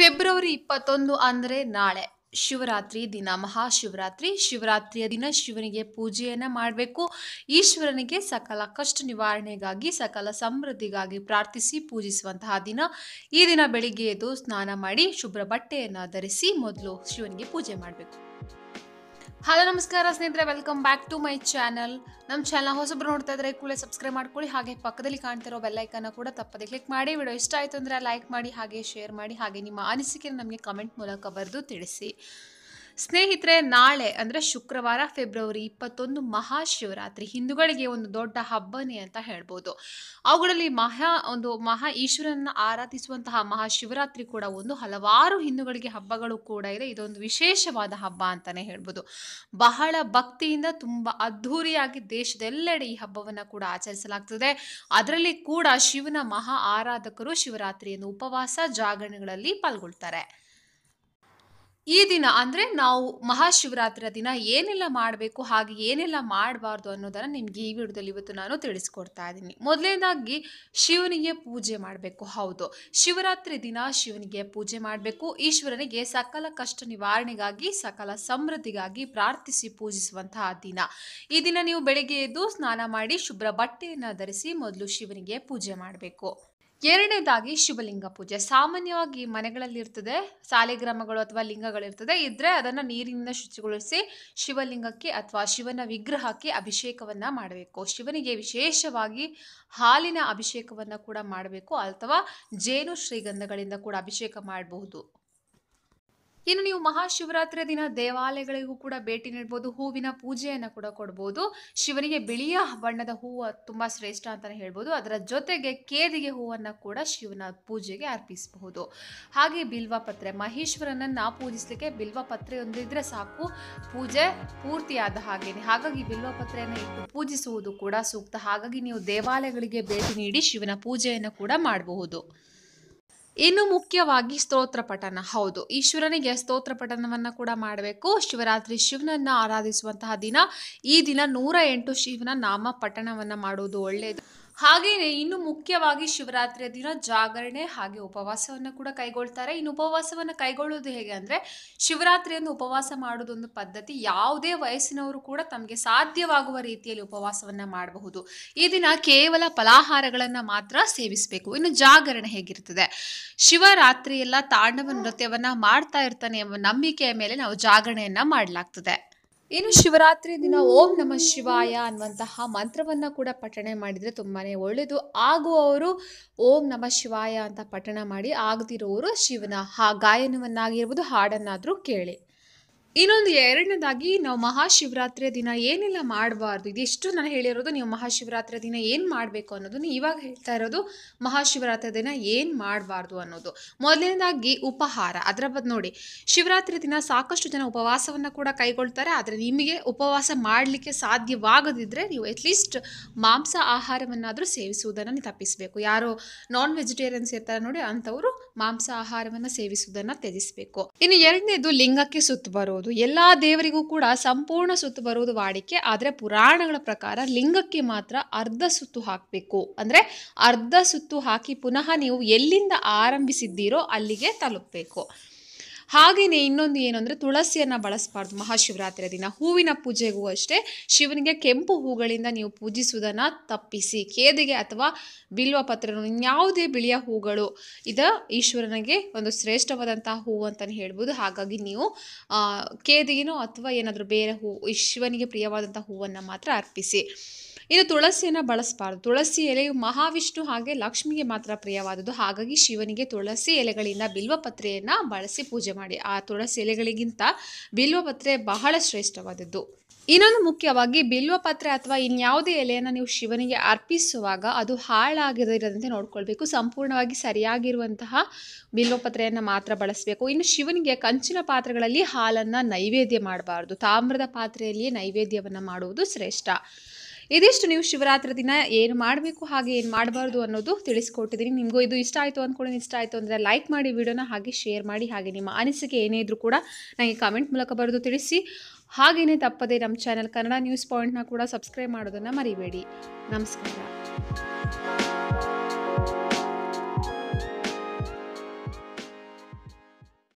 February ಇಪ್ಪತ್ತೊಂದು ಅಂದರೆ ನಾಳೆ ಶಿವರಾತ್ರಿ ದಿನ ಮಹಾಶಿವರಾತ್ರಿ ಶಿವರಾತ್ರಿಯ ದಿನ ಶಿವನಿಗೆ ಪೂಜೆಯನ್ನು ಮಾಡಬೇಕು ಈಶ್ವರನಿಗೆ ಸಕಲ ಕಷ್ಟ ನಿವಾರಣೆಗಾಗಿ ಸಕಲ ಸಮೃದ್ಧಿಗಾಗಿ ಪ್ರಾರ್ಥಿಸಿ ಪೂಜಿಸುವಂತಹ ದಿನ ಈ ದಿನ ಬೆಳಿಗ್ಗೆ ಎದ್ದು ಸ್ನಾನ ಮಾಡಿ ಶುಭ್ರ ಬಟ್ಟೆಯನ್ನು ಧರಿಸಿ ಮೊದಲು ಶಿವನಿಗೆ ಪೂಜೆ ಮಾಡಬೇಕು ಹಲೋ ನಮಸ್ಕಾರ ಸ್ನೇಹಿತರೆ welcome back to my channel ನಮ್ಮ ಚಾನಲ್ ಹೊಸಬ್ರು ನೋಡ್ತಾ ಇದ್ರೆ ಕೂಡಲೇ ಸಬ್ಸ್ಕ್ರೈಬ್ ಮಾಡ್ಕೊಳ್ಳಿ ಹಾಗೆ ಪಕ್ಕದಲ್ಲಿ ಕಾಣ್ತಿರೋ ಬೆಲ್ಲೈಕನ್ನ ಕೂಡ ತಪ್ಪದೆ ಕ್ಲಿಕ್ ಮಾಡಿ ವಿಡಿಯೋ ಇಷ್ಟ ಆಯಿತು ಅಂದರೆ ಲೈಕ್ ಮಾಡಿ ಹಾಗೆ ಶೇರ್ ಮಾಡಿ ಹಾಗೆ ನಿಮ್ಮ ಅನಿಸಿಕೆ ನಮಗೆ ಕಮೆಂಟ್ ಮೂಲಕ ಬರೆದು ತಿಳಿಸಿ ಸ್ನೇಹಿತರೆ ನಾಳೆ ಅಂದರೆ ಶುಕ್ರವಾರ ಫೆಬ್ರವರಿ ಇಪ್ಪತ್ತೊಂದು ಮಹಾಶಿವರಾತ್ರಿ ಹಿಂದೂಗಳಿಗೆ ಒಂದು ದೊಡ್ಡ ಹಬ್ಬನೇ ಅಂತ ಹೇಳ್ಬೋದು ಅವುಗಳಲ್ಲಿ ಮಹಾ ಒಂದು ಮಹಾ ಈಶ್ವರನ ಆರಾಧಿಸುವಂತಹ ಮಹಾಶಿವರಾತ್ರಿ ಕೂಡ ಒಂದು ಹಲವಾರು ಹಿಂದೂಗಳಿಗೆ ಹಬ್ಬಗಳು ಕೂಡ ಇದೆ ಇದೊಂದು ವಿಶೇಷವಾದ ಹಬ್ಬ ಅಂತಾನೆ ಹೇಳ್ಬೋದು ಬಹಳ ಭಕ್ತಿಯಿಂದ ತುಂಬ ಅದ್ಧೂರಿಯಾಗಿ ದೇಶದೆಲ್ಲೆಡೆ ಈ ಹಬ್ಬವನ್ನು ಕೂಡ ಆಚರಿಸಲಾಗ್ತದೆ ಅದರಲ್ಲಿ ಕೂಡ ಶಿವನ ಮಹಾ ಆರಾಧಕರು ಶಿವರಾತ್ರಿಯನ್ನು ಉಪವಾಸ ಜಾಗರಣೆಗಳಲ್ಲಿ ಪಾಲ್ಗೊಳ್ತಾರೆ ಈ ದಿನ ಅಂದರೆ ನಾವು ಮಹಾಶಿವರಾತ್ರಿಯ ದಿನ ಏನೆಲ್ಲ ಮಾಡಬೇಕು ಹಾಗೆ ಏನೆಲ್ಲ ಮಾಡಬಾರ್ದು ಅನ್ನೋದನ್ನು ನಿಮಗೆ ಈ ವಿಡಿಯೋದಲ್ಲಿ ಇವತ್ತು ನಾನು ತಿಳಿಸ್ಕೊಡ್ತಾ ಇದ್ದೀನಿ ಮೊದಲನೇದಾಗಿ ಶಿವನಿಗೆ ಪೂಜೆ ಮಾಡಬೇಕು ಹೌದು ಶಿವರಾತ್ರಿ ದಿನ ಶಿವನಿಗೆ ಪೂಜೆ ಮಾಡಬೇಕು ಈಶ್ವರನಿಗೆ ಸಕಲ ಕಷ್ಟ ನಿವಾರಣೆಗಾಗಿ ಸಕಲ ಸಮೃದ್ಧಿಗಾಗಿ ಪ್ರಾರ್ಥಿಸಿ ಪೂಜಿಸುವಂತಹ ದಿನ ಈ ದಿನ ನೀವು ಬೆಳಗ್ಗೆ ಎದ್ದು ಸ್ನಾನ ಮಾಡಿ ಶುಭ್ರ ಬಟ್ಟೆಯನ್ನು ಧರಿಸಿ ಮೊದಲು ಶಿವನಿಗೆ ಪೂಜೆ ಮಾಡಬೇಕು ಎರಡನೇದಾಗಿ ಶಿವಲಿಂಗ ಪೂಜೆ ಸಾಮಾನ್ಯವಾಗಿ ಮನೆಗಳಲ್ಲಿ ಇರ್ತದೆ ಸಾಲಿಗ್ರಾಮಗಳು ಅಥವಾ ಲಿಂಗಗಳಿರ್ತದೆ ಇದ್ರೆ ಅದನ್ನು ನೀರಿನಿಂದ ಶುಚಿಗೊಳಿಸಿ ಶಿವಲಿಂಗಕ್ಕೆ ಅಥವಾ ಶಿವನ ವಿಗ್ರಹಕ್ಕೆ ಅಭಿಷೇಕವನ್ನು ಮಾಡಬೇಕು ಶಿವನಿಗೆ ವಿಶೇಷವಾಗಿ ಹಾಲಿನ ಅಭಿಷೇಕವನ್ನು ಕೂಡ ಮಾಡಬೇಕು ಅಥವಾ ಜೇನು ಶ್ರೀಗಂಧಗಳಿಂದ ಕೂಡ ಅಭಿಷೇಕ ಮಾಡಬಹುದು ಇನ್ನು ನೀವು ಮಹಾಶಿವರಾತ್ರಿ ದಿನ ದೇವಾಲಯಗಳಿಗೂ ಕೂಡ ಭೇಟಿ ನೀಡಬಹುದು ಹೂವಿನ ಪೂಜೆಯನ್ನು ಕೂಡ ಕೊಡ್ಬೋದು ಶಿವನಿಗೆ ಬಿಳಿಯ ಬಣ್ಣದ ಹೂವು ತುಂಬ ಶ್ರೇಷ್ಠ ಅಂತಲೇ ಹೇಳ್ಬೋದು ಅದರ ಜೊತೆಗೆ ಕೇದಿಗೆ ಹೂವನ್ನು ಕೂಡ ಶಿವನ ಪೂಜೆಗೆ ಅರ್ಪಿಸಬಹುದು ಹಾಗೆ ಬಿಲ್ವ ಪತ್ರೆ ಮಹೇಶ್ವರನನ್ನು ಪೂಜಿಸಲಿಕ್ಕೆ ಬಿಲ್ವ ಪತ್ರೆಯೊಂದಿದ್ರೆ ಸಾಕು ಪೂಜೆ ಪೂರ್ತಿಯಾದ ಹಾಗೇನೆ ಹಾಗಾಗಿ ಬಿಲ್ವ ಪತ್ರೆಯನ್ನು ಇಟ್ಟು ಪೂಜಿಸುವುದು ಕೂಡ ಸೂಕ್ತ ಹಾಗಾಗಿ ನೀವು ದೇವಾಲಯಗಳಿಗೆ ಭೇಟಿ ನೀಡಿ ಶಿವನ ಪೂಜೆಯನ್ನು ಕೂಡ ಮಾಡಬಹುದು ಇನ್ನು ಮುಖ್ಯವಾಗಿ ಸ್ತೋತ್ರ ಪಠನ ಹೌದು ಈಶ್ವರನಿಗೆ ಸ್ತೋತ್ರ ಪಠನವನ್ನು ಕೂಡ ಮಾಡಬೇಕು ಶಿವರಾತ್ರಿ ಶಿವನನ್ನ ಆರಾಧಿಸುವಂತಹ ದಿನ ಈ ದಿನ ನೂರ ಎಂಟು ಶಿವನ ನಾಮ ಪಠಣವನ್ನ ಮಾಡುವುದು ಒಳ್ಳೆಯದು ಹಾಗೆಯೇ ಇನ್ನು ಮುಖ್ಯವಾಗಿ ಶಿವರಾತ್ರಿಯ ದಿನ ಜಾಗರಣೆ ಹಾಗೆ ಉಪವಾಸವನ್ನು ಕೂಡ ಕೈಗೊಳ್ತಾರೆ ಇನ್ನು ಉಪವಾಸವನ್ನು ಕೈಗೊಳ್ಳೋದು ಹೇಗೆ ಅಂದರೆ ಶಿವರಾತ್ರಿಯನ್ನು ಉಪವಾಸ ಮಾಡೋದೊಂದು ಪದ್ಧತಿ ಯಾವುದೇ ವಯಸ್ಸಿನವರು ಕೂಡ ತಮಗೆ ಸಾಧ್ಯವಾಗುವ ರೀತಿಯಲ್ಲಿ ಉಪವಾಸವನ್ನು ಮಾಡಬಹುದು ಈ ದಿನ ಕೇವಲ ಫಲಾಹಾರಗಳನ್ನು ಮಾತ್ರ ಸೇವಿಸಬೇಕು ಇನ್ನು ಜಾಗರಣೆ ಹೇಗಿರ್ತದೆ ಶಿವರಾತ್ರಿಯೆಲ್ಲ ತಾಂಡವ ನೃತ್ಯವನ್ನು ಮಾಡ್ತಾ ಇರ್ತಾನೆ ಎಂಬ ನಂಬಿಕೆಯ ಮೇಲೆ ನಾವು ಜಾಗರಣೆಯನ್ನು ಮಾಡಲಾಗ್ತದೆ ಇನ್ನು ಶಿವರಾತ್ರಿ ದಿನ ಓಂ ನಮ ಶಿವಾಯ ಅನ್ನುವಂತಹ ಮಂತ್ರವನ್ನು ಕೂಡ ಪಠಣೆ ಮಾಡಿದರೆ ತುಂಬಾ ಒಳ್ಳೆಯದು ಆಗುವವರು ಓಂ ನಮ ಶಿವಾಯ ಅಂತ ಪಠಣ ಮಾಡಿ ಆಗದಿರೋರು ಶಿವನ ಹಾ ಗಾಯನವನ್ನಾಗಿರ್ಬೋದು ಹಾಡನ್ನಾದರೂ ಕೇಳಿ ಇನ್ನೊಂದು ಎರಡನೇದಾಗಿ ನಾವು ಮಹಾಶಿವರಾತ್ರಿಯ ದಿನ ಏನೆಲ್ಲ ಮಾಡಬಾರ್ದು ಇದಿಷ್ಟು ನಾನು ಹೇಳಿರೋದು ನೀವು ಮಹಾಶಿವರಾತ್ರಿ ದಿನ ಏನು ಮಾಡಬೇಕು ಅನ್ನೋದನ್ನು ಇವಾಗ ಹೇಳ್ತಾ ಇರೋದು ಮಹಾಶಿವರಾತ್ರಿ ದಿನ ಏನು ಮಾಡಬಾರ್ದು ಅನ್ನೋದು ಮೊದಲನೇದಾಗಿ ಉಪಹಾರ ಅದರ ಬದ್ ನೋಡಿ ಶಿವರಾತ್ರಿ ದಿನ ಸಾಕಷ್ಟು ಜನ ಉಪವಾಸವನ್ನು ಕೂಡ ಕೈಗೊಳ್ತಾರೆ ಆದರೆ ನಿಮಗೆ ಉಪವಾಸ ಮಾಡಲಿಕ್ಕೆ ಸಾಧ್ಯವಾಗದಿದ್ದರೆ ನೀವು ಅಟ್ಲೀಸ್ಟ್ ಮಾಂಸ ಆಹಾರವನ್ನಾದರೂ ಸೇವಿಸುವುದನ್ನು ತಪ್ಪಿಸಬೇಕು ಯಾರೋ ನಾನ್ ವೆಜಿಟೇರಿಯನ್ಸ್ ಇರ್ತಾರೆ ನೋಡಿ ಅಂಥವರು ಮಾಂಸ ಆಹಾರವನ್ನು ಸೇವಿಸುವುದನ್ನು ತ್ಯಜಿಸಬೇಕು ಇನ್ನು ಎರಡನೇದು ಲಿಂಗಕ್ಕೆ ಸುತ್ತು ಬರೋದು ಎಲ್ಲಾ ಎಲ್ಲ ದೇವರಿಗೂ ಕೂಡ ಸಂಪೂರ್ಣ ಸುತ್ತು ಬರುವುದು ವಾಡಿಕೆ ಆದರೆ ಪುರಾಣಗಳ ಪ್ರಕಾರ ಲಿಂಗಕ್ಕೆ ಮಾತ್ರ ಅರ್ಧ ಸುತ್ತು ಹಾಕಬೇಕು ಅಂದರೆ ಅರ್ಧ ಸುತ್ತು ಹಾಕಿ ಪುನಃ ನೀವು ಎಲ್ಲಿಂದ ಆರಂಭಿಸಿದ್ದೀರೋ ಅಲ್ಲಿಗೆ ತಲುಪಬೇಕು ಹಾಗೆಯೇ ಇನ್ನೊಂದು ಏನು ಅಂದರೆ ತುಳಸಿಯನ್ನು ಬಳಸಬಾರ್ದು ಮಹಾಶಿವರಾತ್ರಿಯ ದಿನ ಹೂವಿನ ಪೂಜೆಗೂ ಅಷ್ಟೇ ಶಿವನಿಗೆ ಕೆಂಪು ಹೂಗಳಿಂದ ನೀವು ಪೂಜಿಸುವುದನ್ನು ತಪ್ಪಿಸಿ ಕೇದಿಗೆ ಅಥವಾ ಬಿಲ್ವ ಯಾವುದೇ ಇನ್ಯಾವುದೇ ಬಿಳಿಯ ಹೂಗಳು ಇದು ಈಶ್ವರನಿಗೆ ಒಂದು ಶ್ರೇಷ್ಠವಾದಂತಹ ಹೂವು ಅಂತಲೇ ಹೇಳ್ಬೋದು ಹಾಗಾಗಿ ನೀವು ಕೇದಿಗೆನೋ ಅಥವಾ ಏನಾದರೂ ಬೇರೆ ಹೂ ಶಿವನಿಗೆ ಪ್ರಿಯವಾದಂಥ ಹೂವನ್ನು ಮಾತ್ರ ಅರ್ಪಿಸಿ ಇನ್ನು ತುಳಸಿಯನ್ನು ಬಳಸಬಾರ್ದು ತುಳಸಿ ಎಲೆಯು ಮಹಾವಿಷ್ಣು ಹಾಗೆ ಲಕ್ಷ್ಮಿಗೆ ಮಾತ್ರ ಪ್ರಿಯವಾದುದು ಹಾಗಾಗಿ ಶಿವನಿಗೆ ತುಳಸಿ ಎಲೆಗಳಿಂದ ಬಿಲ್ವ ಪತ್ರೆಯನ್ನು ಬಳಸಿ ಪೂಜೆ ಮಾಡಿ ಆ ತುಳಸಿ ಎಲೆಗಳಿಗಿಂತ ಬಿಲ್ವಪತ್ರೆ ಬಹಳ ಶ್ರೇಷ್ಠವಾದದ್ದು ಇನ್ನೊಂದು ಮುಖ್ಯವಾಗಿ ಬಿಲ್ವಪತ್ರೆ ಅಥವಾ ಇನ್ಯಾವುದೇ ಎಲೆಯನ್ನು ನೀವು ಶಿವನಿಗೆ ಅರ್ಪಿಸುವಾಗ ಅದು ಹಾಳಾಗಿರದಂತೆ ನೋಡ್ಕೊಳ್ಬೇಕು ಸಂಪೂರ್ಣವಾಗಿ ಸರಿಯಾಗಿರುವಂತಹ ಬಿಲ್ವಪತ್ರೆಯನ್ನು ಮಾತ್ರ ಬಳಸಬೇಕು ಇನ್ನು ಶಿವನಿಗೆ ಕಂಚಿನ ಪಾತ್ರೆಗಳಲ್ಲಿ ಹಾಲನ್ನು ನೈವೇದ್ಯ ಮಾಡಬಾರ್ದು ತಾಮ್ರದ ಪಾತ್ರೆಯಲ್ಲಿಯೇ ನೈವೇದ್ಯವನ್ನು ಮಾಡುವುದು ಶ್ರೇಷ್ಠ ಇದಿಷ್ಟು ನೀವು ಶಿವರಾತ್ರಿ ದಿನ ಏನು ಮಾಡಬೇಕು ಹಾಗೆ ಏನು ಮಾಡಬಾರ್ದು ಅನ್ನೋದು ತಿಳಿಸ್ಕೊಟ್ಟಿದ್ದೀನಿ ನಿಮಗೂ ಇದು ಇಷ್ಟ ಆಯಿತು ಅಂದ್ಕೊಂಡು ಇಷ್ಟ ಆಯಿತು ಅಂದರೆ ಲೈಕ್ ಮಾಡಿ ವಿಡಿಯೋನ ಹಾಗೆ ಶೇರ್ ಮಾಡಿ ಹಾಗೆ ನಿಮ್ಮ ಅನಿಸಿಕೆ ಏನೇ ಇದ್ರೂ ಕೂಡ ನನಗೆ ಕಾಮೆಂಟ್ ಮೂಲಕ ಬರೆದು ತಿಳಿಸಿ ಹಾಗೆಯೇ ತಪ್ಪದೆ ನಮ್ಮ ಚಾನಲ್ ಕನ್ನಡ ನ್ಯೂಸ್ ಪಾಯಿಂಟ್ನ ಕೂಡ ಸಬ್ಸ್ಕ್ರೈಬ್ ಮಾಡೋದನ್ನು ಮರಿಬೇಡಿ ನಮಸ್ಕಾರ